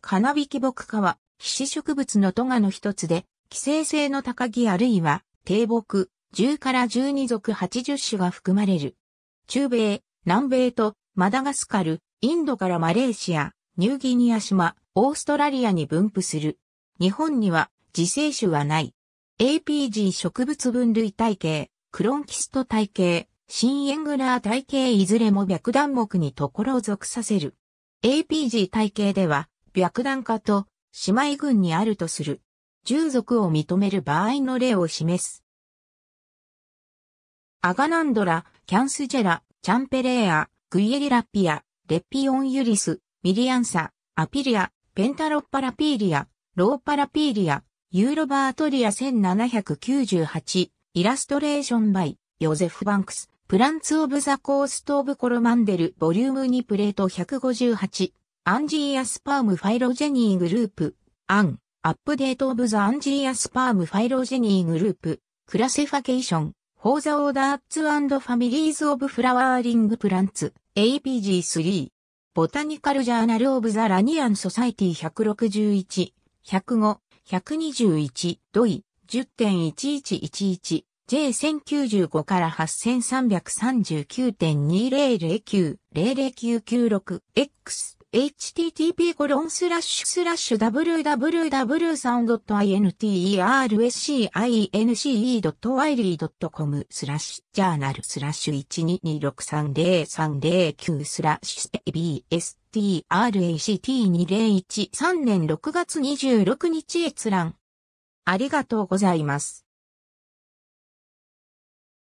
カナビキ木科は、皮脂植物のトガの一つで、寄生性の高木あるいは、低木、10から12属80種が含まれる。中米、南米と、マダガスカル、インドからマレーシア、ニューギニア島、オーストラリアに分布する。日本には、自生種はない。APG 植物分類体系、クロンキスト体系、シンエングラー体系いずれも白檀木にところを属させる。APG 体系では、白檀化と姉妹軍にあるとする。従属を認める場合の例を示す。アガナンドラ、キャンスジェラ、チャンペレーア、グイエリラピア、レピオンユリス、ミリアンサ、アピリア、ペンタロッパラピーリア、ローパラピーリア、ユーロバートリア1798、イラストレーションバイ、ヨゼフ・バンクス、プランツ・オブ・ザ・コースト・オブ・コロマンデル、ボリューム2プレート158、アンジーアスパームファイロジェニーグループ、アン、アップデートオブザアンジーアスパームファイロジェニーグループ、クラセファケーション、フォーザオーダーア e r s and families of f l o w e r p a p g 3ボタニカルジャーナルオブザラニアンソサイティ161、105、121、ドイ、10.1111、J1095 から8339.2009、0096、X。http w w w s o u n d i n t r s i n c e w i l y c o m スラッシュジャーナルスラッシュ1 2 2 6 3 0 3 0 3 9スラッシュ abstract2013 年6月26日閲覧。ありがとうございます。